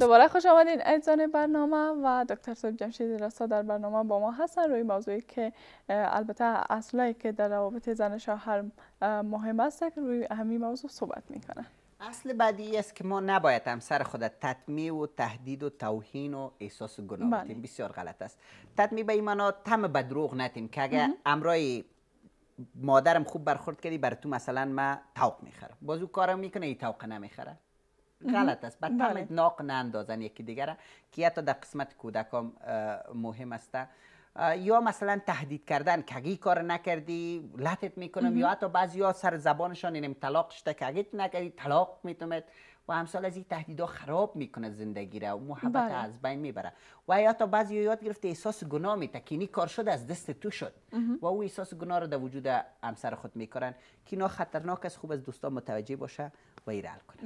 دوباره خوش آمدین اجزان برنامه و دکتر صاحب جمشید راستا در برنامه با ما هستن روی موضوعی که البته اصلایی که در روابط زن شوهر مهم است که روی همین موضوع صحبت میکنه اصل بعدی است که ما نباید همسر خود تطمیع و تهدید و توهین و احساس گناه بتیم بله. بسیار غلط است تطمیع به ایمانا تم بدروغ نتیم که اگر امرای مادرم خوب برخورد کردی بر تو مثلا ما توق میخرم بازو کارم میکنه ای توق نمیخره غلط است بعد ناق نندازن یکی دیگر که حتی در قسمت کودکان مهم است یا مثلا تهدید کردن کگی کار نکردی لطت میکنم یا حتی بعضی ها سر زبانشان اینم طلاق شده کگیت نکردی طلاق میتومد و همسال از این تهدیدها خراب میکنه زندگی را و محبت از بین میبره و یا تا بعضی یاد گرفته احساس گناه میته که کار شده از دست تو شد و او احساس گناه را در وجود همسر خود میکنن که اینا خطرناک است خوب از دوستان متوجه باشه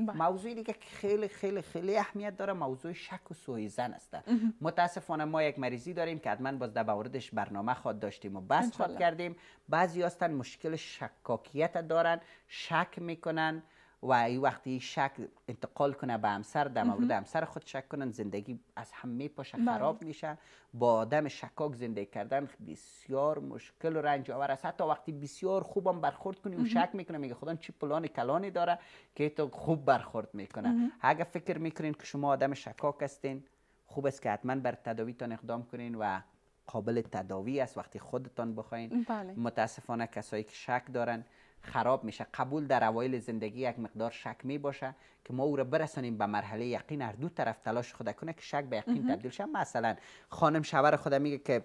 و موضوع دیگه که خیلی خیلی خیلی اهمیت داره موضوع شک و سوء زن است متاسفانه ما یک مریضی داریم که حتما باز در موردش برنامه خود داشتیم و بس خود کردیم بعضی هستن مشکل شکاکیت دارن شک میکنن و ای وقتی شک انتقال کنه به همسر در مورد همسر خود شک کنن زندگی از همه پاش بله. خراب میشن با آدم شکاک زندگی کردن بسیار مشکل و رنج آور است حتی وقتی بسیار خوبم برخورد کنی و شک میکنه میگه خدا چی پلان کلانی داره که تو خوب برخورد میکنه اگر فکر میکنین که شما آدم شکاک هستین خوب است که حتما بر تداویتان اقدام کنین و قابل تداوی است وقتی خودتان بخواین بله. متاسفانه کسایی که شک دارن خراب میشه قبول در اوایل زندگی یک مقدار شک می باشه که ما او را برسانیم به مرحله یقین هر دو طرف تلاش خود کنه که شک به یقین تبدیل شه مثلا خانم شوهر خود میگه که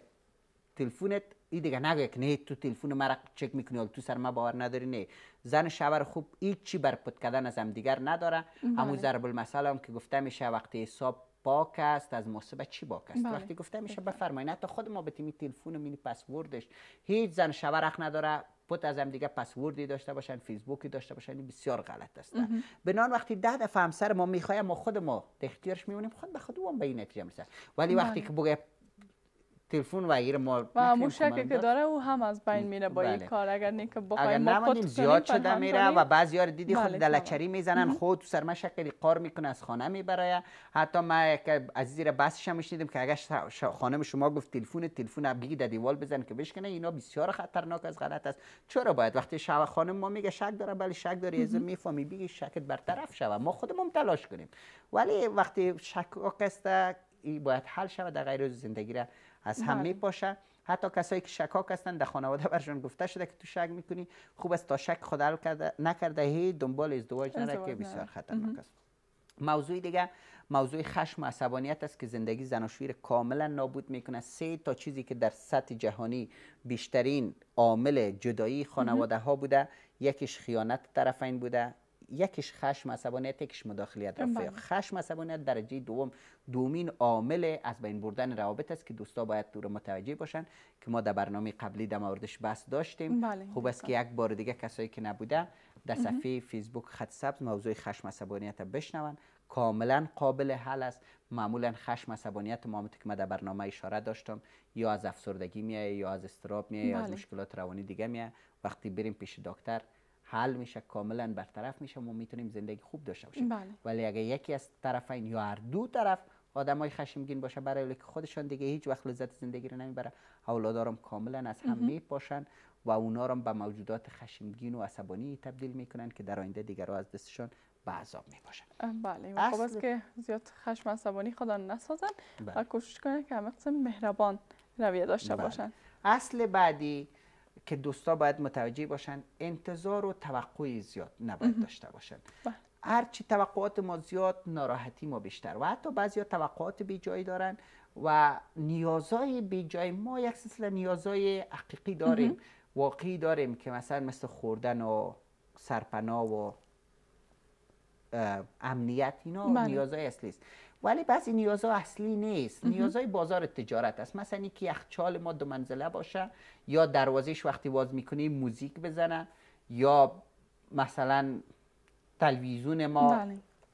تلفنت ای دیگه نگه که نه تو تلفن مرا چک میکنی تو سر ما باور نداری نه زن شوهر خوب هیچ چی بر پد کردن از هم دیگر نداره بله. همون ضرب المثل هم که گفته میشه وقتی حساب باک است از مصیبت چی باک است بله، وقتی گفته میشه بفرمایید حتی خود ما به تیم تلفن مینی پسوردش هیچ زن شوهر نداره پت از هم دیگه پسوردی داشته باشن فیسبوکی داشته باشن این بسیار غلط است نان وقتی ده دفعه همسر ما میخوایم ما خود ما اختیارش میمونیم خود به خود اون به این نتیجه ولی بله. وقتی که بگه تلفن و غیر ما و که داره او هم از بین میره با این بله. کار اگر نه که بخوایم ما زیاد شده میره و بعضی ها دیدی خود خب بله، دلچری میزنن خود خب تو ما شکلی قار میکنه از خانه میبره حتی ما یک عزیزی را بس شنیدیم که اگر خانم شما گفت تلفن تلفن بگی در دیوال بزن که بشکنه اینا بسیار خطرناک از غلط است چرا باید وقتی شب خانم ما میگه شک داره ولی بله شک داره از میفهمی بگی شکت برطرف شوه ما خودمون تلاش کنیم ولی وقتی شک باید حل شود در غیر زندگی را از هم بله. میپاشه حتی کسایی که شکاک هستن در خانواده برشون گفته شده که تو شک میکنی خوب است تا شک خود کرده نکرده هی دنبال ازدواج نره که بسیار خطرناک است موضوع دیگه موضوع خشم و عصبانیت است که زندگی زناشویی کاملا نابود میکنه سه تا چیزی که در سطح جهانی بیشترین عامل جدایی خانواده ها بوده یکیش خیانت طرفین بوده یکیش خشم عصبانیت یکیش مداخلیت بله. رفع خشم عصبانیت درجه دوم دومین عامل از بین بردن روابط است که دوستا باید دور متوجه باشن که ما در برنامه قبلی در موردش بحث داشتیم بله. خوب است که یک بار دیگه کسایی که نبوده در صفحه فیسبوک خط سبز موضوع خشم عصبانیت بشنون کاملا قابل حل است معمولا خشم عصبانیت ما که ما در برنامه اشاره داشتم یا از افسردگی میایه یا از استراب میایه یا از بله. مشکلات روانی دیگه میایه وقتی بریم پیش دکتر حل میشه کاملا برطرف میشه ما میتونیم زندگی خوب داشته باشیم بله. ولی اگه یکی از طرفین یا هر دو طرف آدم های خشمگین باشه برای که خودشان دیگه هیچ وقت لذت زندگی رو نمیبره اولادارم کاملا از هم میپاشن و اونا رو به موجودات خشمگین و عصبانی تبدیل میکنن که در آینده دیگر رو از دستشان به عذاب میباشن بله خب است که زیاد خشم عصبانی خدا نسازن بله. و کوشش کنن که همه مهربان رویه داشته بله. باشن اصل بعدی که دوستا باید متوجه باشن انتظار و توقعی زیاد نباید داشته باشن بله. هرچی توقعات ما زیاد ناراحتی ما بیشتر و حتی بعضی ها توقعات بی جایی دارن و نیازهای بی جای ما یک سلسله نیازهای حقیقی داریم واقعی داریم که مثلا مثل خوردن و سرپناه و امنیت اینا بله. نیازهای اصلی است ولی بعضی نیازها اصلی نیست نیازهای بازار تجارت است مثلا اینکه یخچال ما دو منزله باشه یا دروازش وقتی باز میکنی موزیک بزنه یا مثلا تلویزیون ما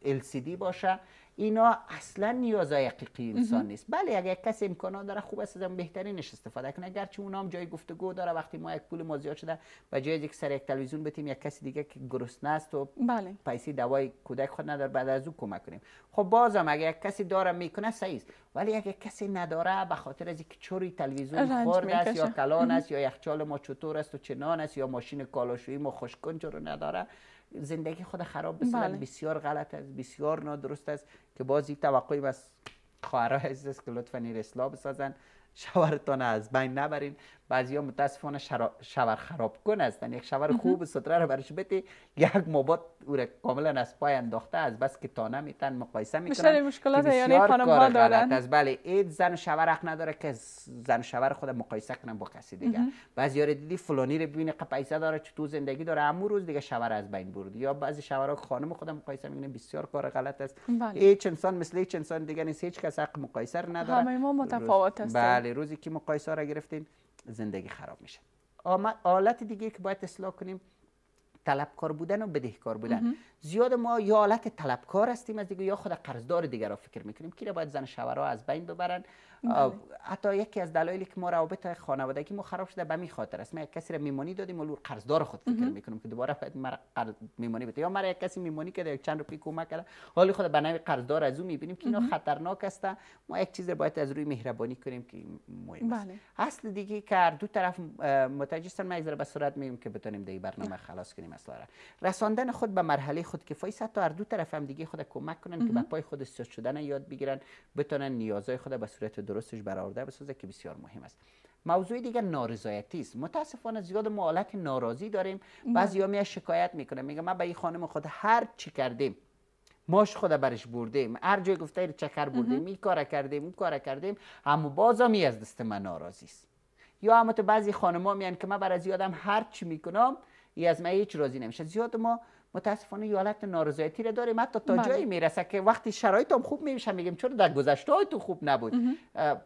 LCD بله. باشه اینا اصلا نیازهای حقیقی انسان نیست بله اگر کسی امکانا داره خوب است از بهترینش استفاده کنه اگرچه اونا هم جای گفتگو داره وقتی ما یک پول ما زیاد شده و جای یک سر یک تلویزیون بتیم یک کسی دیگه که گرسنه است و بله. پیسی دوای کودک خود نداره بعد از او کمک کنیم خب بازم اگر یک کسی داره میکنه صحیح ولی اگه کسی نداره به خاطر از اینکه چوری تلویزیون خورد است یا کلان است یا یخچال ما چطور است و چنان است یا ماشین کالاشویی ما خوشکن رو نداره زندگی خود خراب بسازن بله. بسیار غلط است بسیار نادرست است که بازی توقعی بس خواهرای عزیز است که لطفا این اصلاح بسازن شوهرتان از بین نبرین بعضی ها متاسفانه شوهر خراب کن هستن یک شاور خوب سطره رو برش بده یک مباد او را کاملا از پای انداخته از بس که تا نمیتن مقایسه میکنن مشکل مشکلات یعنی خانم ها دارن از بله این زن و حق نداره که زن و خود مقایسه کنن با کسی دیگه بعضی ها دیدی فلانی رو ببینه که پیسه داره چطور زندگی داره امروز روز دیگه شاور از بین برد یا بعضی شاورا خانم خود مقایسه میکنه بسیار کار غلط است بله. هیچ انسان مثل هیچ انسان دیگه نیست هیچ کس حق مقایسه نداره همه ما متفاوت هستیم بله روزی که مقایسه را گرفتیم زندگی خراب میشه آلت دیگه که باید اصلاح کنیم طلبکار بودن و بدهکار بودن زیاد ما یا حالت طلبکار هستیم از دیگه یا خود قرضدار دیگر را فکر میکنیم کی باید زن شوهر از بین ببرن بله. حتی یکی از دلایلی که ما روابط خانوادگی ما خراب شده به می خاطر است ما یک کسی را میمونی دادیم و قرضدار خود فکر میکنیم که دوباره باید مرا قرض میمونی بده یا مرا یک کسی میمونی که یک چند روپی کمک کرده حالا خود به نوع قرضدار از او میبینیم که اینا خطرناک است ما یک چیز باید از روی مهربانی کنیم که مهم بله. اصل دیگه که دو طرف متوجه ما به صورت میگیم که بتونیم دیگه برنامه خلاص کنیم مسائل رساندن خود به مرحله خود کفایی تا هر دو طرف هم دیگه خود کمک کنن که به پای خود سیاست شدن یاد بگیرن بتونن نیازهای خود به صورت درستش برآورده بسازه که بسیار مهم است موضوع دیگه نارضایتی است متاسفانه زیاد ما ناراضی داریم بعضیا می شکایت میکنه میگه من به این خانم خود هر چی کردیم ماش خدا برش بردیم هر جای گفته چکر بردیم می کار کردیم اون کار کردیم اما بازم از دست من ناراضی است یا اما تو بعضی خانما میان که من برای از یادم هر چی میکنم ای از من هیچ راضی نمیشه زیاد ما متاسفانه یه حالت نارضایتی را داریم حتی تا بله. جایی میرسه که وقتی شرایطم خوب میشه میگیم چرا در گذشته تو خوب نبود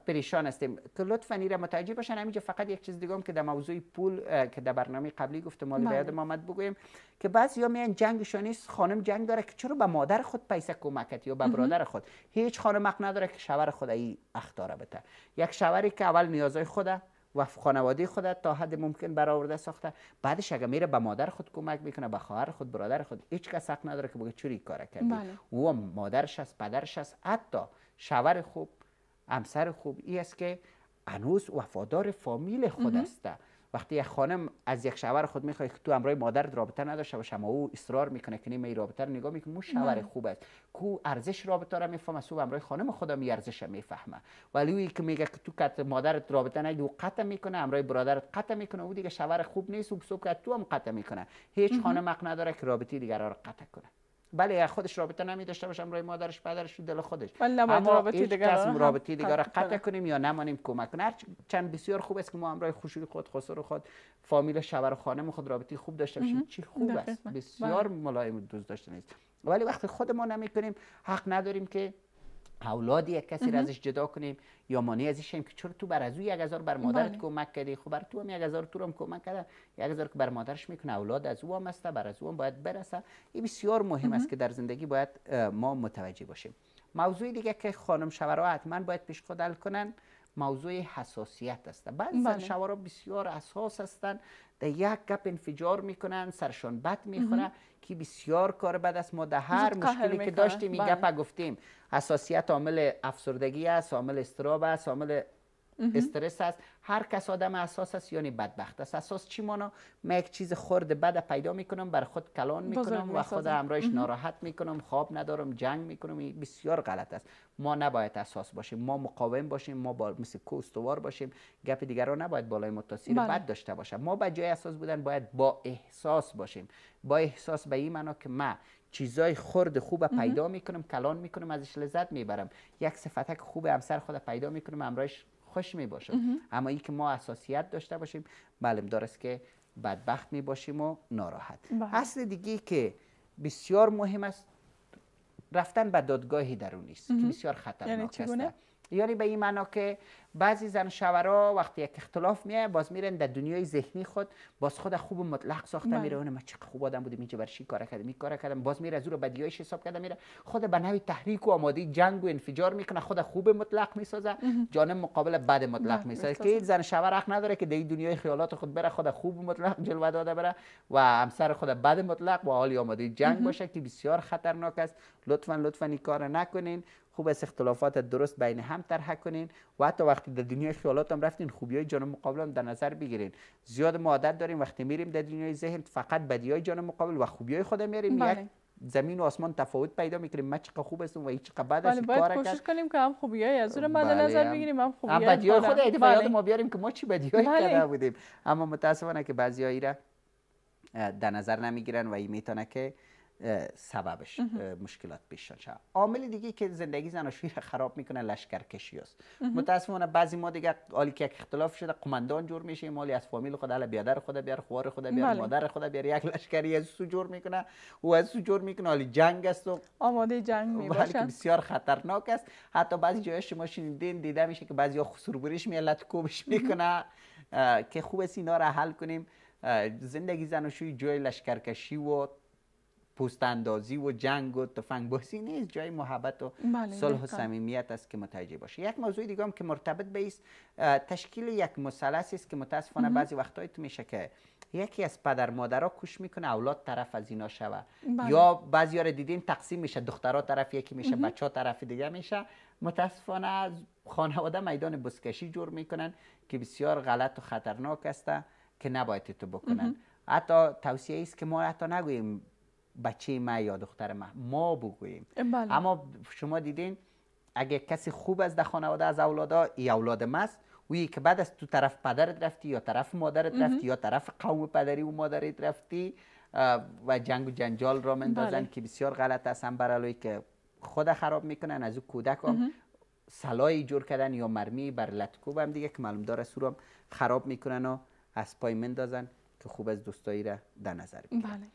پریشان هستیم تو لطفا را متوجه باشن همینجا فقط یک چیز دیگه هم که در موضوع پول که در برنامه قبلی گفتم مال بیاد بله. آمد بگویم که یا میان جنگشون نیست خانم جنگ داره که چرا به مادر خود پیسه کمکت یا به برادر خود هیچ خانم حق نداره که شوهر خود ای اختاره یک شوهری که اول نیازهای خوده و خانواده خودت تا حد ممکن برآورده ساخته بعدش اگه میره به مادر خود کمک میکنه به خواهر خود برادر خود هیچ کس حق نداره که بگه چوری کار کردی بله. او مادرش است پدرش است حتی شوهر خوب همسر خوب ای است که هنوز وفادار فامیل خود است وقتی یک خانم از یک شوهر خود میخواد که تو امرای مادر رابطه نداشته باشه اما او اصرار میکنه که نمی رابطه رو نگاه میکنه مو شوهر خوب است کو ارزش رابطه را میفهمه سو امرای خانم خدا می ارزش میفهمه ولی او که میگه که تو کت مادرت رابطه نگی او قطع میکنه امرای برادرت قطع میکنه او دیگه شوهر خوب نیست او که تو هم قطع میکنه هیچ خانم حق نداره که رابطه دیگر را قطع کنه بله خودش رابطه نمی داشته باشم روی مادرش پدرش و دل خودش اما رابطه دیگر کس رابطه قطع کنیم یا نمانیم کمک کنیم چند بسیار خوب است که ما همراه خوشی خود خسرو خود فامیل شوهر خانم خود رابطه خوب داشته باشیم چی خوب است بسیار بله. ملایم دوست داشتن است ولی وقتی خود ما نمی کنیم حق نداریم که یک کسی را ازش جدا کنیم یا مانع ازش که چرا تو بر از او یک هزار بر مادرت بله. کمک کردی خب بر تو هم یک هزار تو هم کمک کرده یک هزار که بر مادرش میکنه اولاد از او هم است بر از او هم باید برسه این بسیار مهم است که در زندگی باید ما متوجه باشیم موضوع دیگه که خانم شورا حتما باید پیش خود حل کنن موضوع حساسیت است بعض ها بله. بسیار اساس هستند در یک گپ انفجار میکنن سرشان بد میخوره که بسیار کار بد است ما در هر مشکلی که داشتیم این بله. گپ گفتیم حساسیت عامل افسردگی است عامل استراب است عامل استرس است هر کس آدم اساس است یعنی بدبخت است اساس چی مانا من یک چیز خرد بد پیدا میکنم بر خود کلان میکنم و خود همراهش ناراحت میکنم خواب ندارم جنگ میکنم این بسیار غلط است ما نباید اساس باشیم ما مقاوم باشیم ما با مثل کوستوار باشیم گپ دیگران نباید بالای ما بله. بد داشته باشه ما به جای اساس بودن باید با احساس باشیم با احساس به این معنا که ما چیزای خرد خوب پیدا میکنم کلان میکنم ازش لذت میبرم یک صفتک خوب همسر خود پیدا میکنم همراهش خوش می اما اینکه که ما اساسیت داشته باشیم معلم دارست که بدبخت می باشیم و ناراحت بله. اصل دیگه که بسیار مهم است رفتن به دادگاهی درونی است که بسیار خطرناک یعنی است یعنی به این معنا که بعضی زن شورا وقتی یک اختلاف میه باز میرن در دنیای ذهنی خود باز خود خوب مطلق ساخته بله. میره اون من چه خوب آدم بودم اینجا برای چی کار کردم این کار کردم باز میره از رو بدیایش حساب کرده میره خود به نوی تحریک و آماده جنگ و انفجار میکنه خود خوب مطلق میسازه جان مقابل بد مطلق بله، میسازه که این زن شورا حق نداره که در دنیای خیالات خود بره خود خوب مطلق جلوه داده بره و همسر خود بد مطلق و حالی آماده جنگ باشه که بسیار خطرناک است لطفا لطفا این کار نکنین خوب است اختلافات درست بین هم طرح کنین و حتی وقتی در دنیای خیالات هم رفتین خوبی های جان مقابل هم در نظر بگیرین زیاد ما عادت داریم وقتی میریم در دنیای ذهن فقط بدی های جان مقابل و خوبی های خود میریم بله. زمین و آسمان تفاوت پیدا میکنیم ما چقدر خوب هستم و چقدر بد بله باید کوشش کنیم که هم خوبی های از رو مد بله، نظر بگیریم هم خوبی بدی های خود ایده بله. ما بیاریم که ما چی بدی های بله. بودیم اما متاسفانه که بعضی را در نظر نمیگیرن و این میتونه که سببش مشکلات پیش شد عامل دیگه که زندگی زناشویی را خراب میکنه لشکرکشی است متاسفانه بعضی ما دیگه حالی که اختلاف شده قماندان جور میشه مالی از فامیل خود علی بیادر خود بیار خوار خود بیار بله. مادر خود بیار یک لشکری از سو جور میکنه او از سو جور میکنه حالی جنگ است و آماده جنگ میباشن بسیار خطرناک است حتی بعضی جای شما شنیدین دیده میشه که بعضی برش میلت کوبش میکنه که خوب است اینا را حل کنیم زندگی زناشویی جای لشکرکشی و اندازی و جنگ و تفنگ بازی نیست جای محبت و بله، صلح و صمیمیت است که متوجه باشه یک موضوع دیگه هم که مرتبط به تشکیل یک مثلث است که متاسفانه بعضی وقتایی تو میشه که یکی از پدر مادرها کوش میکنه اولاد طرف از اینا شوه بله. یا بعضی ها دیدین تقسیم میشه دخترها طرف یکی میشه بچه ها طرف دیگه میشه متاسفانه از خانواده میدان بسکشی جور میکنن که بسیار غلط و خطرناک است که نباید تو بکنن حتی توصیه است که ما حتی نگوییم بچه ما یا دختر ما ما بگوییم بله. اما شما دیدین اگه کسی خوب از در خانواده از اولادا ای اولاد مست وی که بعد از تو طرف پدرت رفتی یا طرف مادرت رفتی یا طرف قوم پدری و مادرت رفتی و جنگ و جنجال را مندازن بله. که بسیار غلط هستن برای که خود خراب میکنن از او کودک هم سلای جور کردن یا مرمی بر لتکوب هم دیگه که معلوم داره سور خراب میکنن و از پای مندازن که خوب از دوستایی را در نظر بگیرن بله.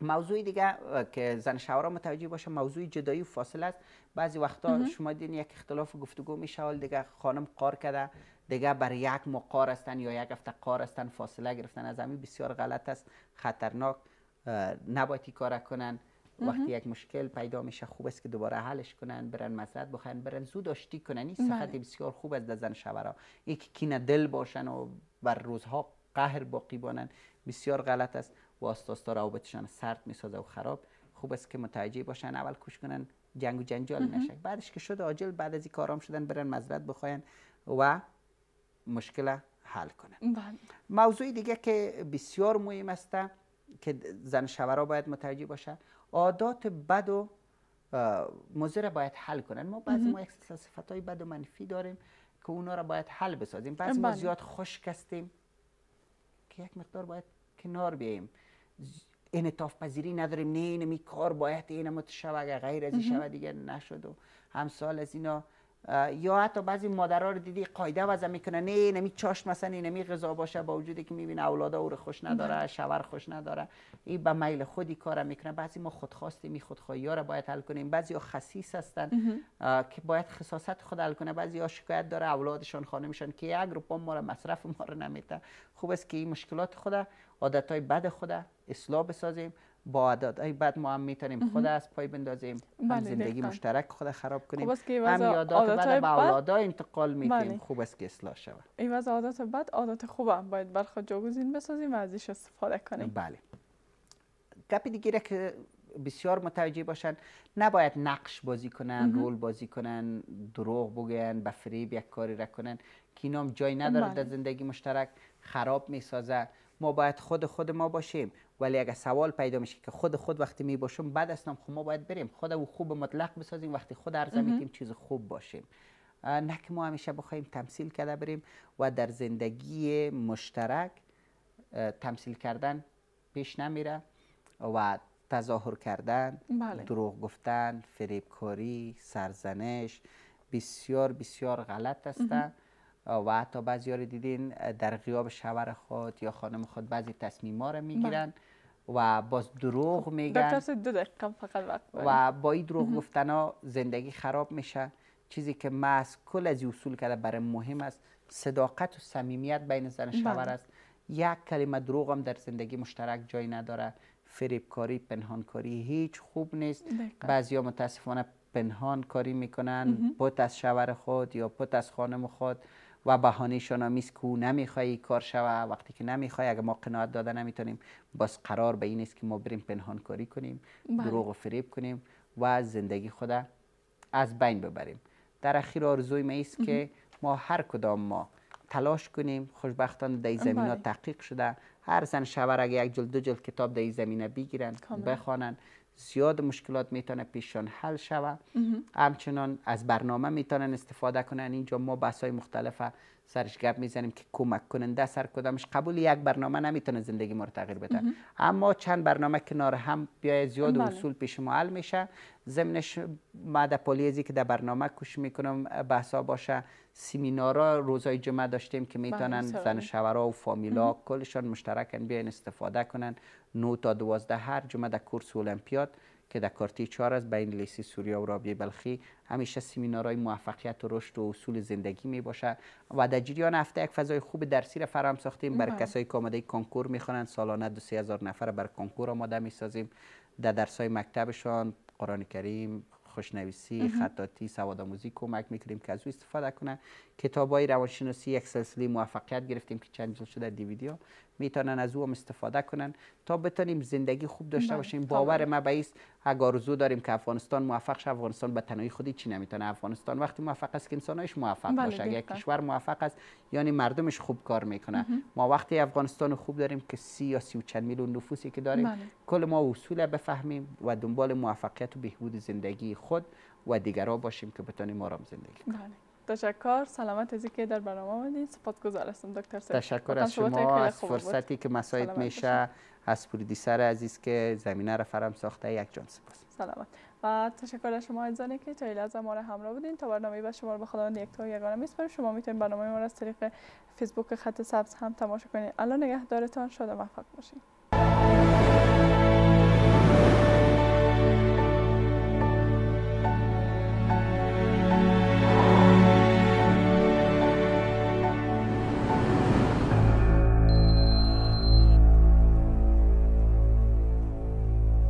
موضوع دیگه که زن شوهر متوجه باشه موضوع جدایی و فاصله است بعضی وقتا شما دین یک اختلاف گفتگو میشه دیگه خانم قار کرده دیگه بر یک مقار هستن یا یک هفته قار هستن فاصله گرفتن از همین بسیار غلط است خطرناک نباید کار کنن وقتی یک مشکل پیدا میشه خوب است که دوباره حلش کنن برن مسجد بخوان برن زود داشتی کنن این صحت بله. بسیار خوب است زن شوهرها یک کینه دل باشن و بر روزها قهر باقی بانن بسیار غلط است و استاستا روابطشان سرد میسازه و خراب خوب است که متوجه باشن اول کوش کنن جنگ و جنجال نشه بعدش که شد عاجل بعد از این کارام شدن برن مذرت بخواین و مشکل حل کنن بله. موضوع دیگه که بسیار مهم است که زن شوهر باید متوجه باشه. عادات بد و مضر باید حل کنن ما بعضی ما یک صفت های بد و منفی داریم که اونا را باید حل بسازیم بعضی ما بله. زیاد خشک که یک مقدار باید کنار بیاییم انطاف پذیری نداریم نه اینمی کار باید این متشب اگر غیر از این دیگه نشد و همسال از اینا یا حتی بعضی مادرها رو دیدی قاعده وضع میکنه نه اینمی چاشت مثلا اینمی غذا باشه با وجودی که میبینه اولادا او رو خوش نداره شوهر خوش نداره این به میل خودی کار میکنه بعضی ما خودخواستی می خودخواهی ها رو باید حل کنیم بعضی ها خصیص هستن که باید خصاصت خود حل کنه بعضی ها شکایت داره اولادشان خانمشان که یک روپا ما رو مصرف ما رو نمیده خوب است که این مشکلات خود عادت های بد خود اصلاح بسازیم با عادت های بد ما هم میتونیم خود از پای بندازیم بله، زندگی مشترک خود خراب کنیم هم یادات بد به انتقال میدیم بله. خوب است که اصلاح شود این از عادت بد عادت خوب هم باید بر خود بسازیم و ازش استفاده کنیم بله گپ دیگه که بسیار متوجه باشن نباید نقش بازی کنن رول بازی کنن دروغ بگن به فریب یک کاری را کنن که اینام جای نداره در بله. زندگی مشترک خراب میسازه ما باید خود خود ما باشیم ولی اگر سوال پیدا میشه که خود خود وقتی می باشیم بعد از خب ما باید بریم خود او خوب مطلق بسازیم وقتی خود عرض میتیم چیز خوب باشیم نه که ما همیشه بخوایم تمثیل کرده بریم و در زندگی مشترک تمثیل کردن پیش نمیره و تظاهر کردن بله. دروغ گفتن فریبکاری سرزنش بسیار بسیار غلط است و حتی بعضی رو دیدین در غیاب شوهر خود یا خانم خود بعضی تصمیم ها رو میگیرن بله. و باز دروغ خب، میگن دو دقیقه فقط وقت و با این دروغ گفتن ها زندگی خراب میشه چیزی که ما از کل از اصول کرده برای مهم است صداقت و صمیمیت بین زن شوهر بله. است یک کلمه دروغ هم در زندگی مشترک جای نداره فریبکاری کاری هیچ خوب نیست بعضیا متاسفانه پنهان کاری میکنن پت از شوهر خود یا پت از خانم خود و بهانه میست که نمیخوای کار شوه وقتی که نمیخوای اگه ما قناعت داده نمیتونیم باز قرار به این است که ما بریم پنهان کاری کنیم بله. دروغ و فریب کنیم و زندگی خود از بین ببریم در اخیر آرزوی ما است که ما هر کدام ما تلاش کنیم خوشبختانه در بله. زمین ها تحقیق شده هر زن شوهر اگر یک جلد دو جلد کتاب در زمینه بگیرن بخوانن زیاد مشکلات میتونه پیششان حل شود همچنان از برنامه میتونن استفاده کنن اینجا ما بحث های مختلف سرش گپ میزنیم که کمک کننده سر کدامش قبول یک برنامه نمیتونه زندگی ما رو تغییر بده اما چند برنامه کنار هم بیای زیاد و بله. اصول پیش ما حل میشه ضمنش ماده پلیزی که در برنامه کوش میکنم بحثا باشه سمینارا روزای جمعه داشتیم که بله، میتونن زن شورا و فامیلا کلشان مشترکن بیاین استفاده کنن نو تا دوازده هر جمعه در کورس المپیاد که در کارتی چهار از بین لیسی سوریا و رابعه بلخی همیشه سمینارهای موفقیت و رشد و اصول زندگی می باشه و در جریان هفته یک فضای خوب درسی را فراهم ساختیم برای بله. کسایی که آمده کنکور میخوانند سالانه دو سه هزار نفر بر کنکور آماده می سازیم در های مکتبشان قرآن کریم خوشنویسی خطاطی سواد آموزی کمک میکنیم که از او استفاده کنه کتاب های روانشناسی یک سلسله موفقیت گرفتیم که چند جلد شده دیویدی میتونن از او هم استفاده کنن تا بتونیم زندگی خوب داشته بله، باشیم باور بله. ما به ایست اگر داریم که افغانستان موفق شد افغانستان به تنهایی خودی چی نمیتونه افغانستان وقتی موفق است که انسانایش موفق بله، باشه اگر کشور موفق است یعنی مردمش خوب کار میکنه ما وقتی افغانستان خوب داریم که سی یا سی و چند میلیون نفوسی که داریم کل ما اصول بفهمیم و دنبال موفقیت و بهبود زندگی خود و دیگرها باشیم که بتونیم آرام زندگی کنیم تشکر سلامت از که در برنامه آمدین سپاسگزار هستم دکتر سید تشکر از شما از فرصتی که مساعد میشه از سر عزیز که زمینه را فرم ساخته یک جان سپاس سلامت و تشکر از شما عزیزانی که تا لحظه ما را همراه بودین تا برنامه با شما را به خداوند یکتا تا یگانه میسپاریم شما میتونید برنامه ما را از طریق فیسبوک خط سبز هم تماشا کنید الان نگهدارتان شده موفق باشید